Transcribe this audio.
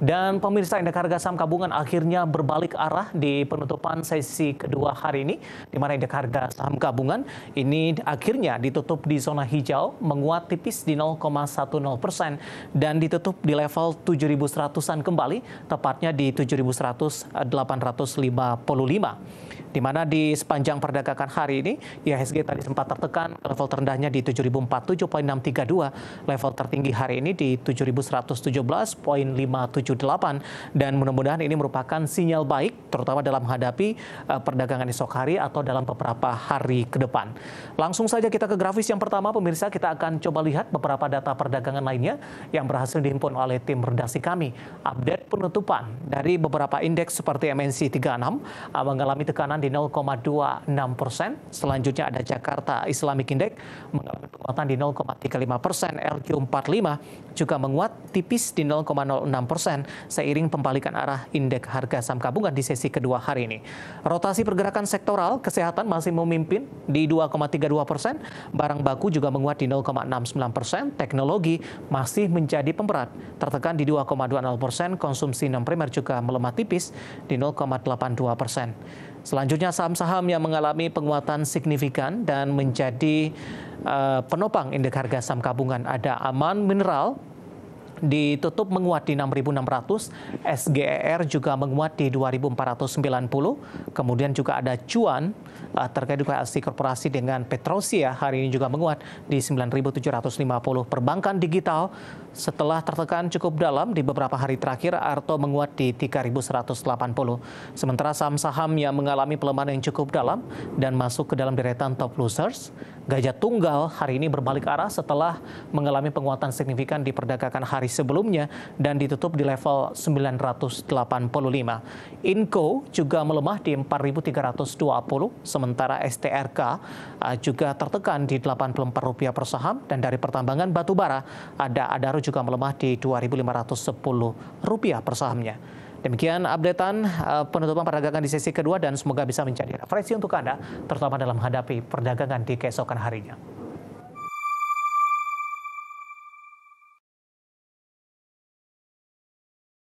Dan pemirsa indeks harga saham gabungan akhirnya berbalik arah di penutupan sesi kedua hari ini, di mana indeks harga saham gabungan ini akhirnya ditutup di zona hijau, menguat tipis di 0,10 persen dan ditutup di level 7.100-an kembali, tepatnya di 7.100 855 di mana di sepanjang perdagangan hari ini IHSG tadi sempat tertekan level terendahnya di 7047.632, level tertinggi hari ini di 7.117,57. 78 dan mudah-mudahan ini merupakan sinyal baik terutama dalam menghadapi uh, perdagangan esok hari atau dalam beberapa hari ke depan. Langsung saja kita ke grafis yang pertama pemirsa kita akan coba lihat beberapa data perdagangan lainnya yang berhasil dihimpun oleh tim redaksi kami. Update penutupan dari beberapa indeks seperti MNC 36 uh, mengalami tekanan di 0,26 persen. Selanjutnya ada Jakarta Islamic Index mengalami penguatan di 0,35 persen. RQ45 juga menguat tipis di 0,06 persen seiring pembalikan arah indeks harga saham gabungan di sesi kedua hari ini. Rotasi pergerakan sektoral kesehatan masih memimpin di 2,32 persen, barang baku juga menguat di 0,69 persen, teknologi masih menjadi pemberat, tertekan di 2,20 persen, konsumsi non primer juga melemah tipis di 0,82 persen. Selanjutnya saham-saham yang mengalami penguatan signifikan dan menjadi uh, penopang indeks harga saham gabungan ada Aman Mineral ditutup menguat di 6.600, SGER juga menguat di 2.490, kemudian juga ada cuan uh, terkait aksi korporasi dengan Petrosia hari ini juga menguat di 9.750. Perbankan digital setelah tertekan cukup dalam di beberapa hari terakhir, Arto menguat di 3.180. Sementara saham-saham yang mengalami pelemahan yang cukup dalam dan masuk ke dalam deretan top losers, Gajah Tunggal hari ini berbalik arah setelah mengalami penguatan signifikan di perdagangan hari sebelumnya dan ditutup di level 985. Inco juga melemah di 4.320, sementara STRK eh, juga tertekan di Rp84 per saham dan dari pertambangan batu bara ada Adaro juga melemah di Rp2.510 per sahamnya. Demikian updatean eh, penutupan perdagangan di sesi kedua dan semoga bisa menjadi referensi untuk Anda, terutama dalam menghadapi perdagangan di keesokan harinya.